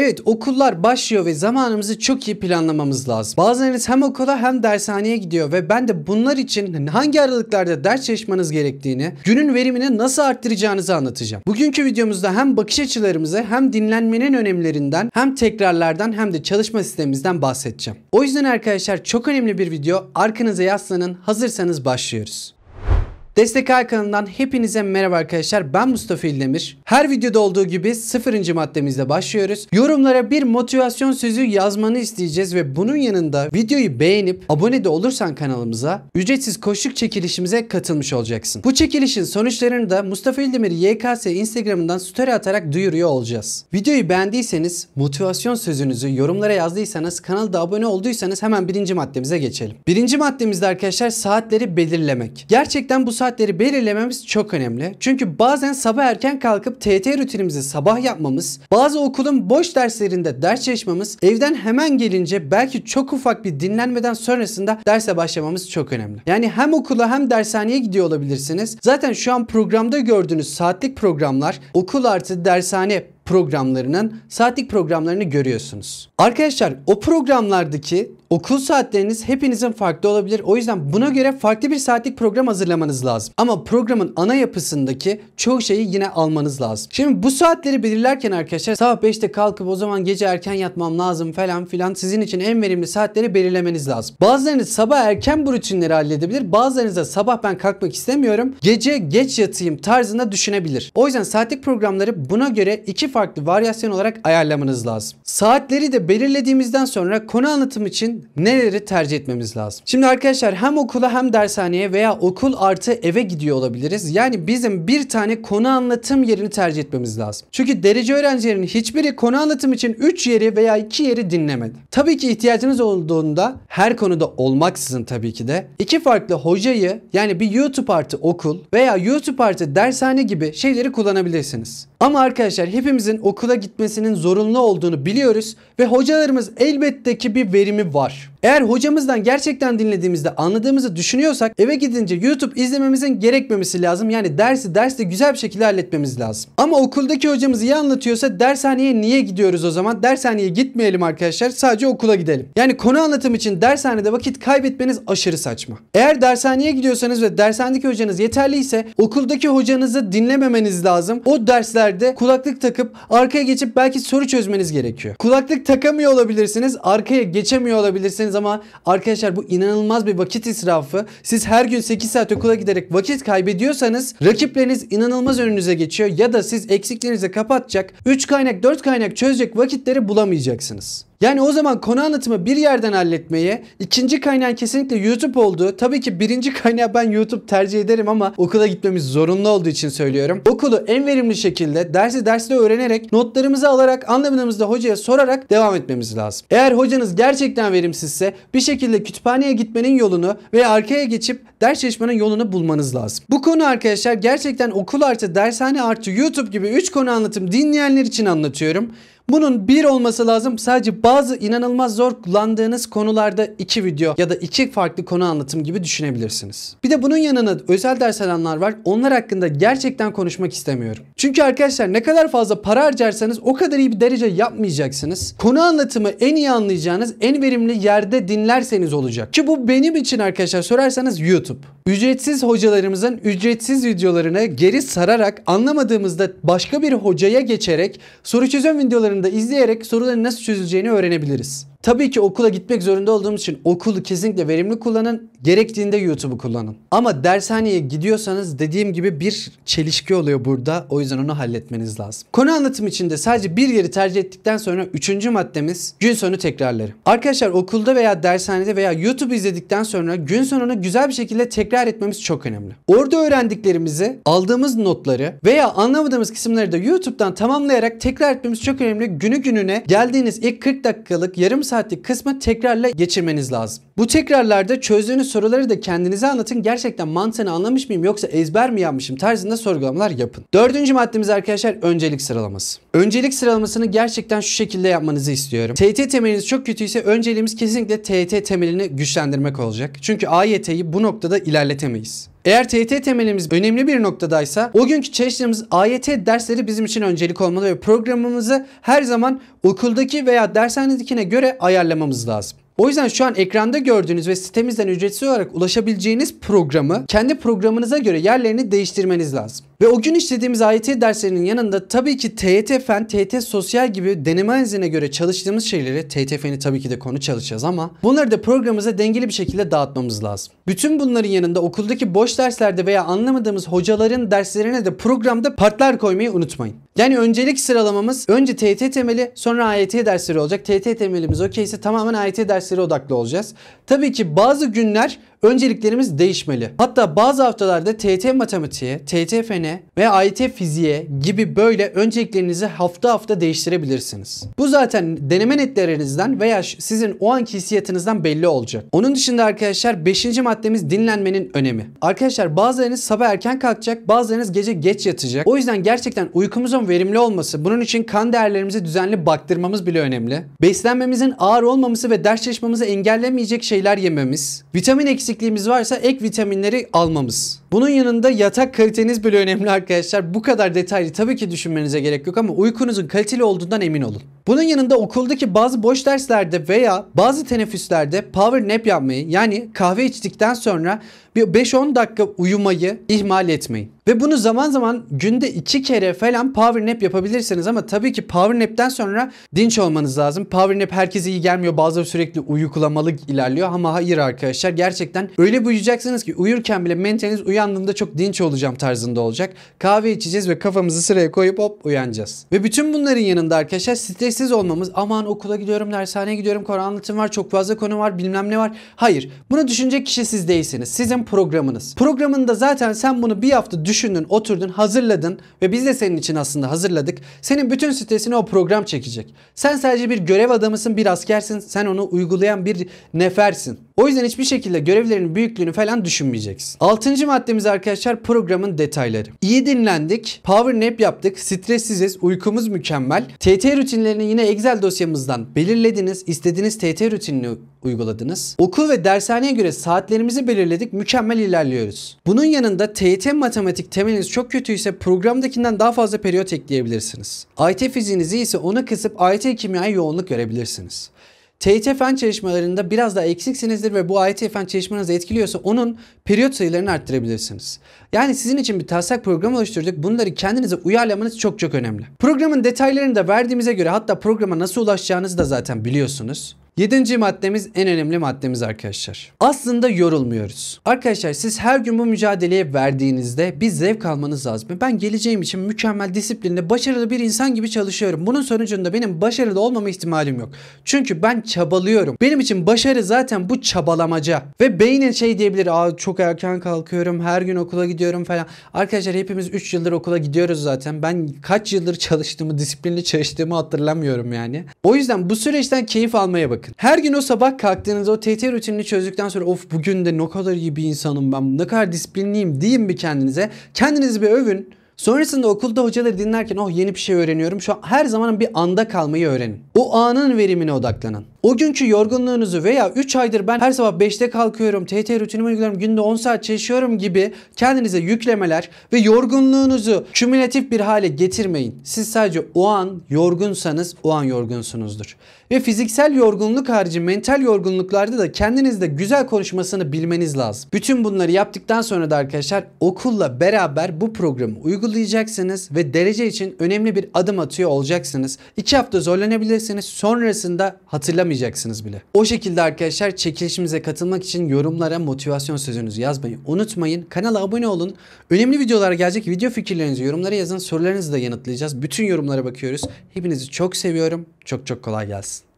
Evet okullar başlıyor ve zamanımızı çok iyi planlamamız lazım. Bazılarınız hem okula hem dershaneye gidiyor ve ben de bunlar için hangi aralıklarda ders çalışmanız gerektiğini, günün verimini nasıl arttıracağınızı anlatacağım. Bugünkü videomuzda hem bakış açılarımızı hem dinlenmenin önemlerinden hem tekrarlardan hem de çalışma sistemimizden bahsedeceğim. O yüzden arkadaşlar çok önemli bir video. Arkanıza yaslanın. Hazırsanız başlıyoruz. Destek Hakan'ından hepinize merhaba arkadaşlar. Ben Mustafa İldemir. Her videoda olduğu gibi sıfırıncı maddemizle başlıyoruz. Yorumlara bir motivasyon sözü yazmanı isteyeceğiz ve bunun yanında videoyu beğenip abone de olursan kanalımıza ücretsiz koşluk çekilişimize katılmış olacaksın. Bu çekilişin sonuçlarını da Mustafa İldemir YKS Instagram'ından story atarak duyuruyor olacağız. Videoyu beğendiyseniz motivasyon sözünüzü yorumlara yazdıysanız kanalda abone olduysanız hemen birinci maddemize geçelim. Birinci maddemizde arkadaşlar saatleri belirlemek. Gerçekten bu saat saatleri belirlememiz çok önemli. Çünkü bazen sabah erken kalkıp TT rutinimizi sabah yapmamız, bazı okulun boş derslerinde ders çalışmamız, evden hemen gelince belki çok ufak bir dinlenmeden sonrasında derse başlamamız çok önemli. Yani hem okula hem dershaneye gidiyor olabilirsiniz. Zaten şu an programda gördüğünüz saatlik programlar okul artı dershane programlarının saatlik programlarını görüyorsunuz. Arkadaşlar o programlardaki okul saatleriniz hepinizin farklı olabilir. O yüzden buna göre farklı bir saatlik program hazırlamanız lazım. Ama programın ana yapısındaki çoğu şeyi yine almanız lazım. Şimdi bu saatleri belirlerken arkadaşlar sabah 5'te kalkıp o zaman gece erken yatmam lazım falan filan sizin için en verimli saatleri belirlemeniz lazım. Bazılarınız sabah erken bu rutinleri halledebilir. Bazılarınız da sabah ben kalkmak istemiyorum. Gece geç yatayım tarzında düşünebilir. O yüzden saatlik programları buna göre iki farklı farklı varyasyon olarak ayarlamanız lazım. Saatleri de belirlediğimizden sonra konu anlatım için neleri tercih etmemiz lazım? Şimdi arkadaşlar hem okula hem dershaneye veya okul artı eve gidiyor olabiliriz. Yani bizim bir tane konu anlatım yerini tercih etmemiz lazım. Çünkü derece öğrencilerin hiçbiri konu anlatım için 3 yeri veya 2 yeri dinlemedi. Tabii ki ihtiyacınız olduğunda her konuda olmaksızın tabii ki de iki farklı hocayı yani bir YouTube artı okul veya YouTube artı dershane gibi şeyleri kullanabilirsiniz. Ama arkadaşlar hepimiz öğrencilerimizin okula gitmesinin zorunlu olduğunu biliyoruz ve hocalarımız elbette ki bir verimi var. Eğer hocamızdan gerçekten dinlediğimizde anladığımızı düşünüyorsak eve gidince YouTube izlememizin gerekmemesi lazım. Yani dersi derste güzel bir şekilde halletmemiz lazım. Ama okuldaki hocamız iyi anlatıyorsa dershaneye niye gidiyoruz o zaman? Dershaneye gitmeyelim arkadaşlar. Sadece okula gidelim. Yani konu anlatım için dershanede vakit kaybetmeniz aşırı saçma. Eğer dershaneye gidiyorsanız ve dershanedeki hocanız yeterliyse okuldaki hocanızı dinlememeniz lazım. O derslerde kulaklık takıp arkaya geçip belki soru çözmeniz gerekiyor. Kulaklık takamıyor olabilirsiniz. Arkaya geçemiyor olabilirsiniz isterseniz ama arkadaşlar bu inanılmaz bir vakit israfı. Siz her gün 8 saat okula giderek vakit kaybediyorsanız rakipleriniz inanılmaz önünüze geçiyor ya da siz eksiklerinizi kapatacak 3 kaynak 4 kaynak çözecek vakitleri bulamayacaksınız. Yani o zaman konu anlatımı bir yerden halletmeye, ikinci kaynağın kesinlikle YouTube olduğu, tabii ki birinci kaynağı ben YouTube tercih ederim ama okula gitmemiz zorunlu olduğu için söylüyorum. Okulu en verimli şekilde dersi dersle öğrenerek, notlarımızı alarak, anlamadığımızda hocaya sorarak devam etmemiz lazım. Eğer hocanız gerçekten verimsizse bir şekilde kütüphaneye gitmenin yolunu veya arkaya geçip ders çalışmanın yolunu bulmanız lazım. Bu konu arkadaşlar gerçekten okul artı dershane artı YouTube gibi 3 konu anlatım dinleyenler için anlatıyorum. Bunun bir olması lazım. Sadece bazı inanılmaz zor kullandığınız konularda iki video ya da iki farklı konu anlatım gibi düşünebilirsiniz. Bir de bunun yanına özel ders alanlar var. Onlar hakkında gerçekten konuşmak istemiyorum. Çünkü arkadaşlar ne kadar fazla para harcarsanız o kadar iyi bir derece yapmayacaksınız. Konu anlatımı en iyi anlayacağınız, en verimli yerde dinlerseniz olacak. Ki bu benim için arkadaşlar sorarsanız YouTube. Ücretsiz hocalarımızın ücretsiz videolarını geri sararak anlamadığımızda başka bir hocaya geçerek soru çözüm videolarını da izleyerek soruların nasıl çözüleceğini öğrenebiliriz. Tabii ki okula gitmek zorunda olduğumuz için okulu kesinlikle verimli kullanın. Gerektiğinde YouTube'u kullanın. Ama dershaneye gidiyorsanız dediğim gibi bir çelişki oluyor burada. O yüzden onu halletmeniz lazım. Konu anlatım içinde sadece bir yeri tercih ettikten sonra üçüncü maddemiz gün sonu tekrarları. Arkadaşlar okulda veya dershanede veya YouTube izledikten sonra gün sonunu güzel bir şekilde tekrar etmemiz çok önemli. Orada öğrendiklerimizi, aldığımız notları veya anlamadığımız kısımları da YouTube'dan tamamlayarak tekrar etmemiz çok önemli. Günü gününe geldiğiniz ilk 40 dakikalık yarım saat saatlik kısmı tekrarla geçirmeniz lazım. Bu tekrarlarda çözdüğünüz soruları da kendinize anlatın. Gerçekten mantığını anlamış mıyım yoksa ezber mi yapmışım tarzında sorgulamalar yapın. Dördüncü maddemiz arkadaşlar öncelik sıralaması. Öncelik sıralamasını gerçekten şu şekilde yapmanızı istiyorum. TET temeliniz çok kötüyse önceliğimiz kesinlikle TET temelini güçlendirmek olacak. Çünkü AYT'yi bu noktada ilerletemeyiz. Eğer TET temelimiz önemli bir noktadaysa o günkü çalıştığımız AYT dersleri bizim için öncelik olmalı ve programımızı her zaman okuldaki veya dershanedekine göre ayarlamamız lazım. O yüzden şu an ekranda gördüğünüz ve sitemizden ücretsiz olarak ulaşabileceğiniz programı kendi programınıza göre yerlerini değiştirmeniz lazım. Ve o gün işlediğimiz AYT derslerinin yanında tabii ki TYT Fen, TYT Sosyal gibi deneme analizine göre çalıştığımız şeyleri TYT Fen'i tabii ki de konu çalışacağız ama bunları da programımıza dengeli bir şekilde dağıtmamız lazım. Bütün bunların yanında okuldaki boş derslerde veya anlamadığımız hocaların derslerine de programda partlar koymayı unutmayın. Yani öncelik sıralamamız önce TYT temeli sonra AYT dersleri olacak. TYT temelimiz okeyse tamamen AYT dersleri derslere odaklı olacağız. Tabii ki bazı günler önceliklerimiz değişmeli. Hatta bazı haftalarda TT matematiğe, TT fene ve AYT fiziğe gibi böyle önceliklerinizi hafta hafta değiştirebilirsiniz. Bu zaten deneme netlerinizden veya sizin o anki hissiyatınızdan belli olacak. Onun dışında arkadaşlar 5. maddemiz dinlenmenin önemi. Arkadaşlar bazılarınız sabah erken kalkacak, bazılarınız gece geç yatacak. O yüzden gerçekten uykumuzun verimli olması, bunun için kan değerlerimizi düzenli baktırmamız bile önemli. Beslenmemizin ağır olmaması ve ders çalışmamızı engellemeyecek şeyler yememiz, vitamin eksik eksikliğimiz varsa ek vitaminleri almamız. Bunun yanında yatak kaliteniz bile önemli arkadaşlar. Bu kadar detaylı tabii ki düşünmenize gerek yok ama uykunuzun kaliteli olduğundan emin olun. Bunun yanında okuldaki bazı boş derslerde veya bazı teneffüslerde power nap yapmayı yani kahve içtikten sonra bir 5-10 dakika uyumayı ihmal etmeyin. Ve bunu zaman zaman günde 2 kere falan power nap yapabilirsiniz ama tabii ki power nap'ten sonra dinç olmanız lazım. Power nap herkese iyi gelmiyor. Bazıları sürekli uyukulamalı ilerliyor ama hayır arkadaşlar gerçekten gerçekten öyle uyuyacaksınız ki uyurken bile mentaliniz uyandığında çok dinç olacağım tarzında olacak. Kahve içeceğiz ve kafamızı sıraya koyup hop uyanacağız. Ve bütün bunların yanında arkadaşlar stressiz olmamız aman okula gidiyorum, dershaneye gidiyorum, konu anlatım var, çok fazla konu var, bilmem ne var. Hayır. Bunu düşünecek kişi siz değilsiniz. Sizin programınız. Programında zaten sen bunu bir hafta düşündün, oturdun, hazırladın ve biz de senin için aslında hazırladık. Senin bütün stresini o program çekecek. Sen sadece bir görev adamısın, bir askersin. Sen onu uygulayan bir nefersin. O yüzden hiçbir şekilde görev evlerin büyüklüğünü falan düşünmeyeceksin. Altıncı maddemiz arkadaşlar programın detayları. İyi dinlendik, power nap yaptık, stressiziz, uykumuz mükemmel. TT rutinlerini yine Excel dosyamızdan belirlediniz, istediğiniz TT rutinini uyguladınız. Okul ve dershaneye göre saatlerimizi belirledik, mükemmel ilerliyoruz. Bunun yanında TYT matematik temeliniz çok kötüyse programdakinden daha fazla periyot ekleyebilirsiniz. IT fiziğinizi ise ona kısıp IT kimyaya yoğunluk görebilirsiniz. TYT çalışmalarında biraz daha eksiksinizdir ve bu AYT fen çalışmanızı etkiliyorsa onun periyot sayılarını arttırabilirsiniz. Yani sizin için bir taslak programı oluşturduk. Bunları kendinize uyarlamanız çok çok önemli. Programın detaylarını da verdiğimize göre hatta programa nasıl ulaşacağınızı da zaten biliyorsunuz. Yedinci maddemiz en önemli maddemiz arkadaşlar. Aslında yorulmuyoruz. Arkadaşlar siz her gün bu mücadeleye verdiğinizde bir zevk almanız lazım. Ben geleceğim için mükemmel disiplinle başarılı bir insan gibi çalışıyorum. Bunun sonucunda benim başarılı olmama ihtimalim yok. Çünkü ben çabalıyorum. Benim için başarı zaten bu çabalamaca. Ve beynin şey diyebilir. Aa çok erken kalkıyorum. Her gün okula gidiyorum falan. Arkadaşlar hepimiz 3 yıldır okula gidiyoruz zaten. Ben kaç yıldır çalıştığımı, disiplinli çalıştığımı hatırlamıyorum yani. O yüzden bu süreçten keyif almaya bakın bakın. Her gün o sabah kalktığınızda o TT rutinini çözdükten sonra of bugün de ne kadar iyi bir insanım ben ne kadar disiplinliyim deyin bir kendinize. Kendinizi bir övün. Sonrasında okulda hocaları dinlerken oh yeni bir şey öğreniyorum. Şu an her zaman bir anda kalmayı öğrenin. O anın verimine odaklanın. O günkü yorgunluğunuzu veya 3 aydır ben her sabah 5'te kalkıyorum, TT rutinimi uyguluyorum, günde 10 saat çalışıyorum gibi kendinize yüklemeler ve yorgunluğunuzu kümülatif bir hale getirmeyin. Siz sadece o an yorgunsanız o an yorgunsunuzdur. Ve fiziksel yorgunluk harici mental yorgunluklarda da kendinizde güzel konuşmasını bilmeniz lazım. Bütün bunları yaptıktan sonra da arkadaşlar okulla beraber bu programı uygulayacaksınız ve derece için önemli bir adım atıyor olacaksınız. 2 hafta zorlanabilirsiniz sonrasında hatırlamayacaksınız duymayacaksınız bile. O şekilde arkadaşlar çekilişimize katılmak için yorumlara motivasyon sözünüzü yazmayı unutmayın. Kanala abone olun. Önemli videolar gelecek. Video fikirlerinizi yorumlara yazın. Sorularınızı da yanıtlayacağız. Bütün yorumlara bakıyoruz. Hepinizi çok seviyorum. Çok çok kolay gelsin.